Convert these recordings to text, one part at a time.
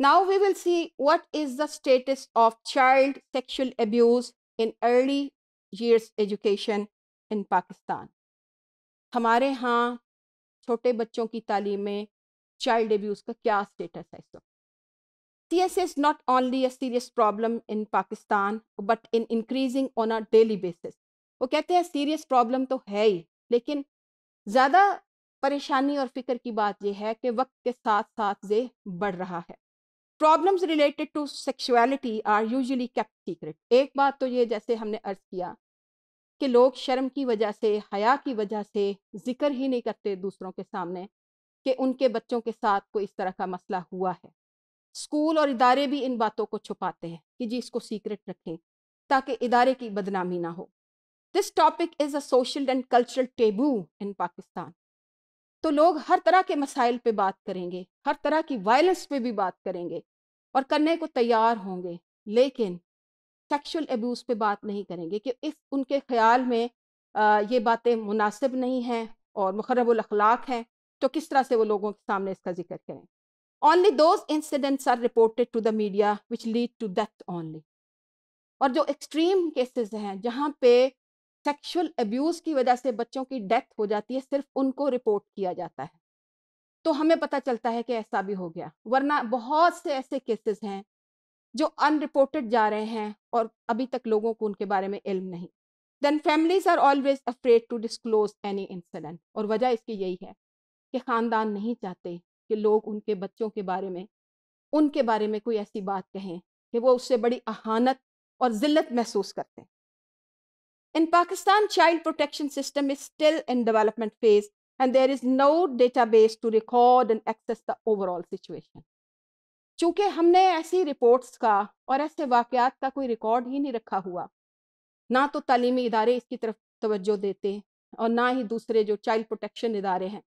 Now we will see what is the status of child sexual abuse in early years education in Pakistan. हमारे यहाँ छोटे बच्चों की तालीम में चाइल्ड एब्यूज़ का क्या स्टेटस है इस वक्त C S is not only a serious problem in Pakistan but in increasing on a daily basis वो कहते हैं सीरियस प्रॉब्लम तो है ही लेकिन ज़्यादा परेशानी और फिक्र की बात यह है कि वक्त के साथ साथ ये बढ़ रहा है problems related to sexuality are usually kept secret एक बात तो ये जैसे हमने अर्ज किया कि लोग शर्म की वजह से हया की वजह से जिक्र ही नहीं करते दूसरों के सामने कि उनके बच्चों के साथ कोई इस तरह का मसला हुआ है स्कूल और इदारे भी इन बातों को छुपाते हैं कि जी इसको सीक्रेट रखें ताकि इदारे की बदनामी ना हो this topic is a social and cultural taboo in Pakistan तो लोग हर तरह के मसाइल पे बात करेंगे हर तरह की वायलेंस पे भी बात करेंगे और करने को तैयार होंगे लेकिन सेक्सुअल एब्यूज़ पे बात नहीं करेंगे कि इस उनके ख्याल में आ, ये बातें मुनासिब नहीं हैं और मुखरबलाक हैं तो किस तरह से वो लोगों के सामने इसका जिक्र करें only those incidents are reported to the media which lead to death only और जो एक्सट्रीम केसेस हैं जहाँ पे सेक्सुअल एब्यूज़ की वजह से बच्चों की डेथ हो जाती है सिर्फ उनको रिपोर्ट किया जाता है तो हमें पता चलता है कि ऐसा भी हो गया वरना बहुत से ऐसे केसेस हैं जो अनरिपोर्टेड जा रहे हैं और अभी तक लोगों को उनके बारे में इल्म नहीं then families are always afraid to disclose any incident और वजह इसकी यही है कि ख़ानदान नहीं चाहते कि लोग उनके बच्चों के बारे में उनके बारे में कोई ऐसी बात कहें कि वो उससे बड़ी अहानत और ज़िल्लत महसूस करते हैं in Pakistan child protection system is still in development phase and there is no database to record and access the overall situation. चूँकि हमने ऐसी रिपोर्ट्स का और ऐसे वाक़ात का कोई रिकॉर्ड ही नहीं रखा हुआ ना तो तालीमी इदारे इसकी तरफ तवज्जो देते और ना ही दूसरे जो चाइल्ड प्रोटेक्शन इदारे हैं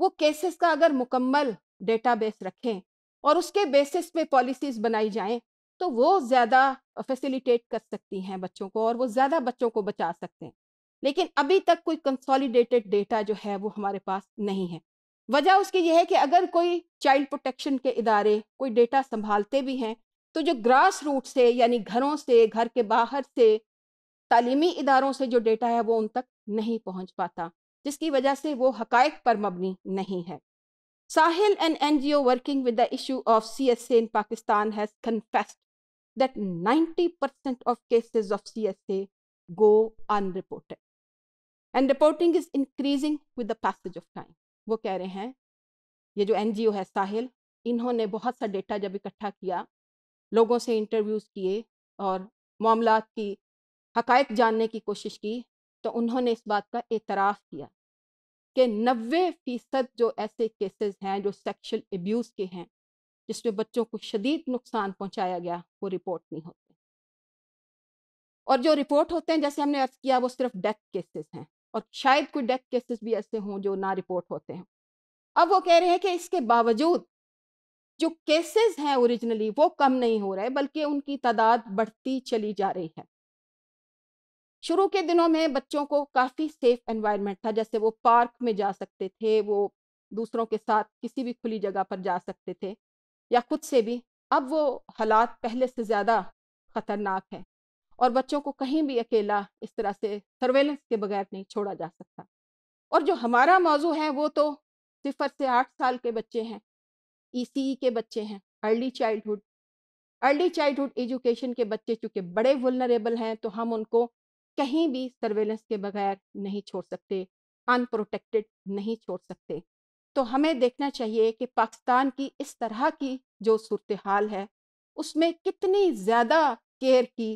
वो केसेस का अगर मुकम्मल डेटाबेस रखें और उसके बेसिस पे पॉलिसीज़ बनाई जाएं तो वो ज़्यादा फैसिलिटेट कर सकती हैं बच्चों को और वो ज़्यादा बच्चों को बचा सकते हैं लेकिन अभी तक कोई कंसोलिडेटेड डेटा जो है वो हमारे पास नहीं है वजह उसकी यह है कि अगर कोई चाइल्ड प्रोटेक्शन के इदारे कोई डेटा संभालते भी हैं तो जो ग्रास रूट से यानी घरों से घर के बाहर से तालीमी इदारों से जो डेटा है वो उन तक नहीं पहुंच पाता जिसकी वजह से वो हकायक पर मबनी नहीं है Sahil, an NGO working with the issue of CSA in that ninety percent of cases of C S A go unreported and reporting is increasing with the passage of time वो कह रहे हैं ये जो एन है साहिल इन्होंने बहुत सा डेटा जब इकट्ठा किया लोगों से इंटरव्यूज़ किए और मामला की हकायक जानने की कोशिश की तो उन्होंने इस बात का एतराफ़ किया कि नबे फ़ीसद जो ऐसे केसेस हैं जो सेक्शुअल एब्यूज़ के हैं जिसमें बच्चों को शदीद नुकसान पहुंचाया गया वो रिपोर्ट नहीं होते और जो रिपोर्ट होते हैं जैसे हमने अर्ज किया वो सिर्फ डेथ केसेस हैं और शायद कोई डेथ केसेस भी ऐसे हों जो ना रिपोर्ट होते हैं अब वो कह रहे हैं कि इसके बावजूद जो केसेस हैं ओरिजिनली वो कम नहीं हो रहे बल्कि उनकी तादाद बढ़ती चली जा रही है शुरू के दिनों में बच्चों को काफ़ी सेफ एनवायरनमेंट था जैसे वो पार्क में जा सकते थे वो दूसरों के साथ किसी भी खुली जगह पर जा सकते थे या खुद से भी अब वो हालात पहले से ज़्यादा ख़तरनाक है और बच्चों को कहीं भी अकेला इस तरह से सर्वेलेंस के बगैर नहीं छोड़ा जा सकता और जो हमारा मौजू है वो तो सिफर से आठ साल के बच्चे हैं ई e e के बच्चे हैं early childhood early childhood education के बच्चे चूँकि बड़े वुलनरेबल हैं तो हम उनको कहीं भी सर्वेलेंस के बगैर नहीं छोड़ सकते अनप्रोटेक्टेड नहीं छोड़ सकते तो हमें देखना चाहिए कि पाकिस्तान की इस तरह की जो सूरत हाल है उसमें कितनी ज़्यादा केयर की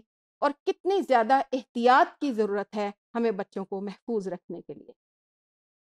और कितनी ज़्यादा एहतियात की ज़रूरत है हमें बच्चों को महफूज रखने के लिए